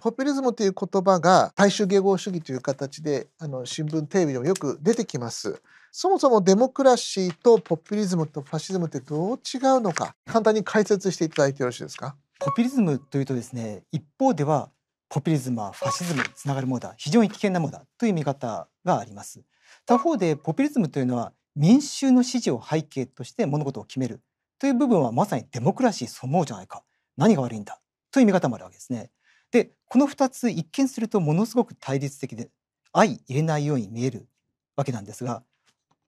ポピュリズムという言葉が大衆迎合主義という形であの新聞テレビでもよく出てきます。そもそもデモクラシーとポピュリズムとファシズムってどう違うのか簡単に解説していただいてよろしいですかポピュリズムというとですね一方ではポピュリズムはファシズムにつながるものだ非常に危険なものだという見方があります他方でポピュリズムというのは民衆の支持を背景として物事を決めるという部分はまさにデモクラシーそのものじゃないか何が悪いんだという見方もあるわけですねでこの2つ一見するとものすごく対立的で相入れないように見えるわけなんですが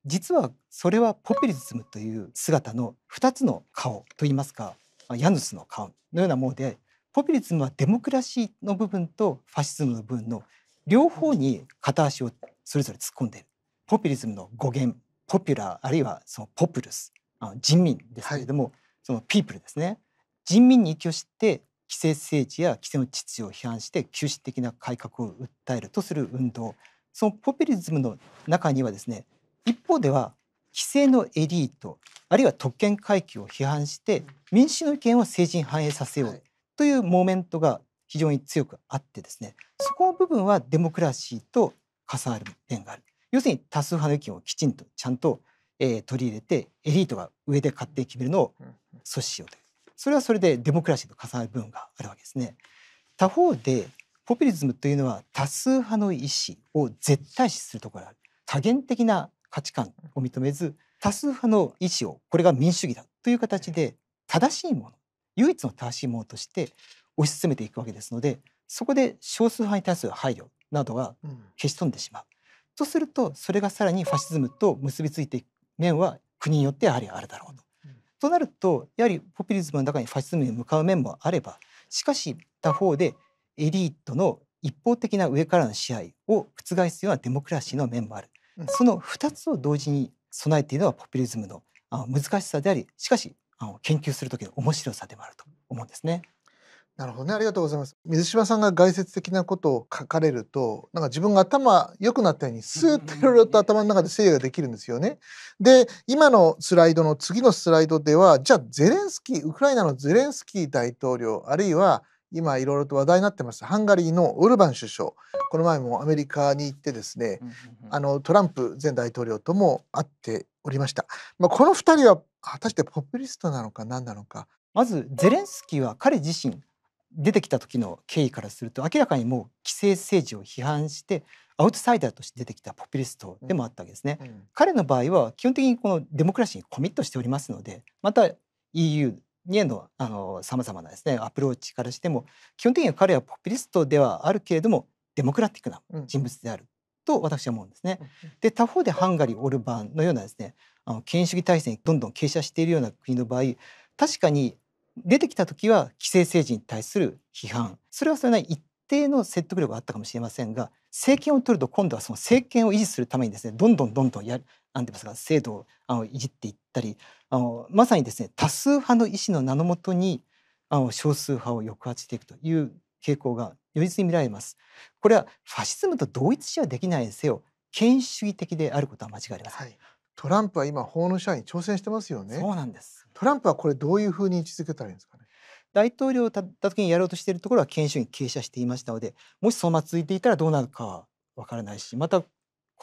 実はそれはポピュリズムという姿の2つの顔といいますかヤヌスの顔のようなものでポピュリズムはデモクラシーの部分とファシズムの部分の両方に片足をそれぞれ突っ込んでいるポピュリズムの語源ポピュラーあるいはそのポプルスあ人民ですけれども、はい、そのピープルですね人民に息をして既成政治や既成の秩序を批判して急進的な改革を訴えるとする運動そのポピュリズムの中にはですね一方では既成のエリートあるいは特権階級を批判して民主の意見を政治に反映させようというモーメントが非常に強くあってですねそこの部分はデモクラシーと重なる面がある要するに多数派の意見をきちんとちゃんと、えー、取り入れてエリートが上で勝手に決めるのを阻止しようとそれはそれでデモクラシーと重なる部分があるわけですね。他方でポピュリズムというのは多数派の意思を絶対視するところがある多元的な価値観を認めず多数派の意思をこれが民主主義だという形で正しいもの唯一の正しいものとして推し進めていくわけですのでそこで少数派に対する配慮などが消し飛んでしまう。とするとそれがさらにファシズムと結びついていく面は国によってやはりあるだろうと。となるとやはりポピュリズムの中にファシズムに向かう面もあればしかし他方でエリートの一方的な上からの支配を覆すようなデモクラシーの面もある、うん、その2つを同時に備えているのがポピュリズムの難しさでありしかし研究する時の面白さでもあると思うんですね。なるほどね、ありがとうございます。水島さんが外説的なことを書かれると、なんか自分が頭良くなったように、スーッといろいろと頭の中で整理ができるんですよね。で、今のスライドの次のスライドでは、じゃあゼレンスキー、ウクライナのゼレンスキー大統領、あるいは今いろいろと話題になってますハンガリーのオルバン首相この前もアメリカに行ってですね、あのトランプ前大統領とも会っておりました、まあ、この2人は果たしてポピュリストなのか何なのかまずゼレンスキーは彼自身出てきた時の経緯からすると明らかにもう既成政治を批判してアウトサイダーとして出てきたポピュリストでもあったわけですね、うんうん、彼の場合は基本的にこのデモクラシーにコミットしておりますのでまた EU へのさまざまなですねアプローチからしても基本的には彼はポピュリストではあるけれどもデモクラティックな人物であると私は思うんですね。で他方でハンガリーオルバンのようなですねあの権威主義体制にどんどん傾斜しているような国の場合確かに出てきた時は既成政治に対する批判それはそれなり一定の説得力があったかもしれませんが政権を取ると今度はその政権を維持するためにですねどんどんどんどんやなんて言いますか制度をあのいじっていったりあのまさにですね多数派の意思の名のもとにあの少数派を抑圧していくという傾向が如実に見られます。これはファシズムと同一視はできないですよ権威主義的であることは間違いありません、はい、トランプは今法の社員挑戦してますよねそうなんですトランプはこれどういうふうに位置づけたらいいんですかね大統領だった時にやろうとしているところは権主義傾斜していましたのでもしそのまま続いていたらどうなるかは分からないしまた今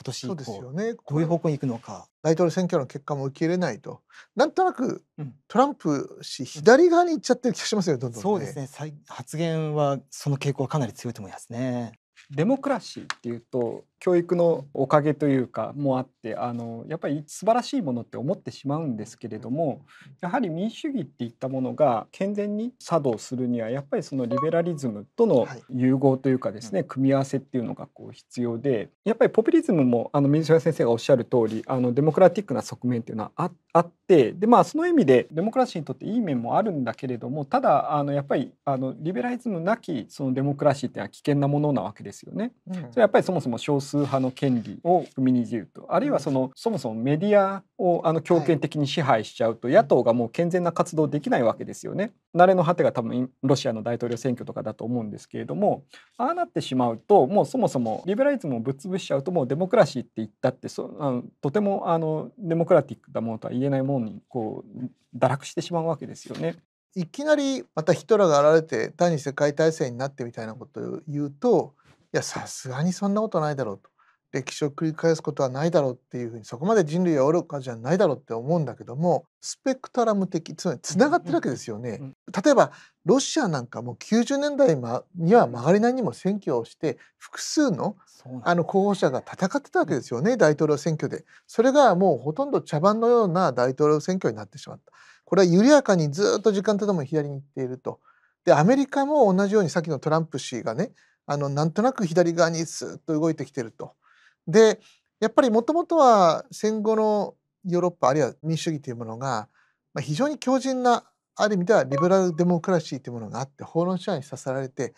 年そうですよ、ね、どういう方向に行くのか大統領選挙の結果も受け入れないとなんとなくトランプ氏、左側に行っちゃってる気がしますよどんどん、ね、そうですね発言はその傾向はかなり強いと思いますねデモクラシーっていうと教育のおかげというかもあってあのやっぱり素晴らしいものって思ってしまうんですけれどもやはり民主主義っていったものが健全に作動するにはやっぱりそのリベラリズムとの融合というかですね、組み合わせっていうのがこう必要でやっぱりポピュリズムもあの水島先生がおっしゃる通りあのデモクラティックな側面っていうのはあってでまあその意味でデモクラシーにとっていい面もあるんだけれどもただあのやっぱりあのリベラリズムなきそのデモクラシーっていうのは危険なものなわけですよね。うん、それやっぱりそもそも少数数派の権利を踏みにじるとあるいはそのそもそもメディアをあの強権的に支配しちゃうと、野党がもう健全な活動できないわけですよね。慣れの果てが多分ロシアの大統領選挙とかだと思うんですけれどもああなってしまうともうそもそもリベラリズムをぶっ潰しちゃうともうデモクラシーって言ったってそあのとてもあのデモクラティックなものとは言えないものにこう堕落してしまうわけですよね。いきなりまたヒトラーが現れて単に世界大戦になってみたいなことを言うとやさすがにそんなことないだろうと歴史を繰り返すことはないだろうっていうふうにそこまで人類は愚かじゃないだろうって思うんだけどもスペクトラム的つまりつながってるわけですよね。例えばロシアなんかも90年代には曲がりなりにも選挙をして複数のあの候補者が戦ってたわけですよね大統領選挙で。それがもうほとんど茶番のような大統領選挙になってしまった。これは緩やかにずっと時間とともに左に行っていると。でアメリカも同じようにさっきのトランプ氏がねあのなんとなく左側にスッと動いてきてると。でやっぱりもともとは戦後のヨーロッパあるいは民主主義というものが、まあ、非常に強靭なある意味ではリベラルデモクラシーというものがあって法の支配に支えられて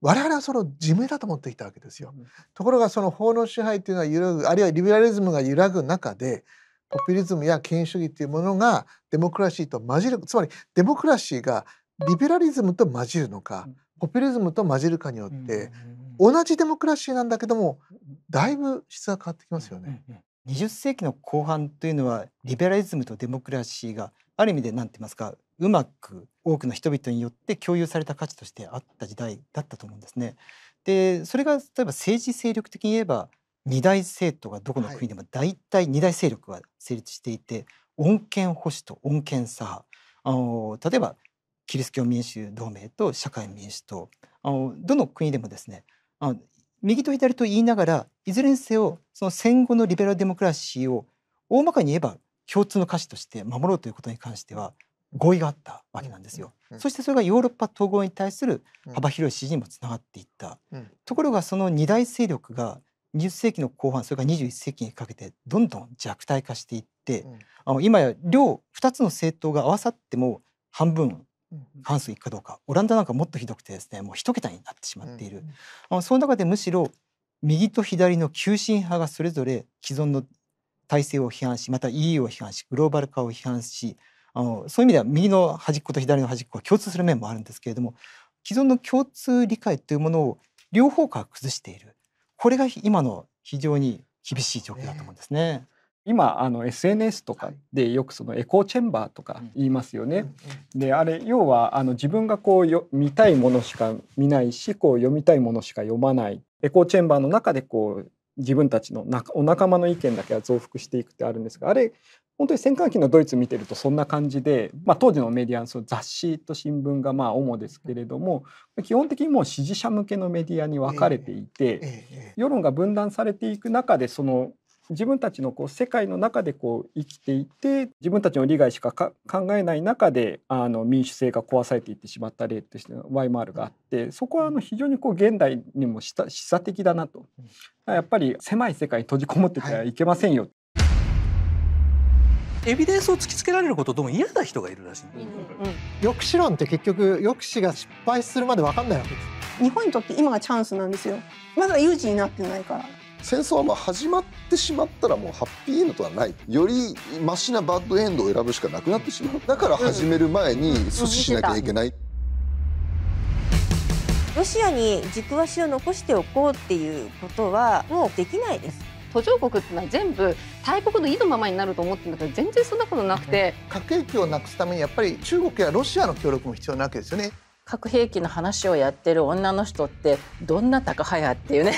我々はその自明だと思ってきたわけですよ。うん、ところがその法の支配というのは揺らぐあるいはリベラリズムが揺らぐ中でポピュリズムや権威主義というものがデモクラシーと混じるつまりデモクラシーがリベラリズムと混じるのか、うん、ポピュリズムと混じるかによって同じデモクラシーなんだけどもだいぶ質が変わってきますよね。20世紀の後半というのはリベラリズムとデモクラシーがある意味で何て言いますかうまく多くの人々によって共有された価値としてあった時代だったと思うんですね。でそれが例えば政治勢力的に言えば二大政党がどこの国でも大体二大勢力が成立していて、はい、穏健保守と穏健左派あの例えばキリスト教民主同盟と社会民主党あのどの国でもですねあの右と左と言いながらいずれにせよその戦後のリベラルデモクラシーを大まかに言えば共通の歌詞として守ろうということに関しては合意があったわけなんですよ。うんうん、そしてそれがヨーロッパ統合に対する幅広い支持にもつながっていった。うん、ところがその二大勢力が20世紀の後半それから21世紀にかけてどんどん弱体化していって、あの今や両2つの政党が合わさっても半分半数いくかどうかオランダなんかもっとひどくてですねもう一桁になってしまっている、うん、その中でむしろ右と左の急進派がそれぞれ既存の体制を批判しまた EU を批判しグローバル化を批判しあのそういう意味では右の端っこと左の端っこは共通する面もあるんですけれども既存の共通理解というものを両方から崩しているこれが今の非常に厳しい状況だと思うんですね。えー今あの SNS とかでよくそのエコーチェンバーとか言いますよね。であれ要はあの自分がこうよ見たいものしか見ないしこう読みたいものしか読まないエコーチェンバーの中でこう自分たちのなお仲間の意見だけは増幅していくってあるんですがあれ本当に戦艦機のドイツ見てるとそんな感じで、まあ、当時のメディアそ雑誌と新聞がまあ主ですけれども基本的にもう支持者向けのメディアに分かれていて、世論が分断されていく中でその自分たちのこう世界の中でこう生きていて自分たちの利害しか考えない中であの民主性が壊されていってしまった例としてワイマールがあってそこはあの非常にこう現代にも示唆的だなとやっぱり狭い世界に閉じこもっててはいけませんよ、はい、エビデンスを突きつけられることどうも嫌な人がいるらしい、うんうん、抑止論って結局抑止が失敗するまで分かんないわけです日本にとって今がチャンスなんですよまだ有事になってないから戦争はまあ始まっってしまったらもうハッピーエンドとはないよりマシなバッドエンドを選ぶしかなくなってしまうだから始める前に阻止しなきゃいけない、うん、ロシアに軸足を残しておこうっていうことはもうできないです途上国ってのは全部大国の意のままになると思ってるんだけど全然そんなことなくて、核兵器をなくすためにやっぱり中国やロシアの協力も必要なわけですよね核兵器の話をやってる女の人ってどんな高早っていうね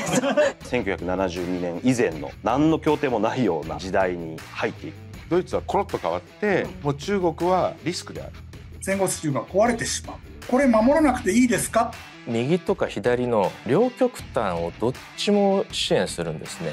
1972 年以前の何の協定もないような時代に入っていくドイツはコロッと変わってもう中国はリスクである戦後支柱が壊れてしまうこれ守らなくていいですか右とか左の両極端をどっちも支援するんですね。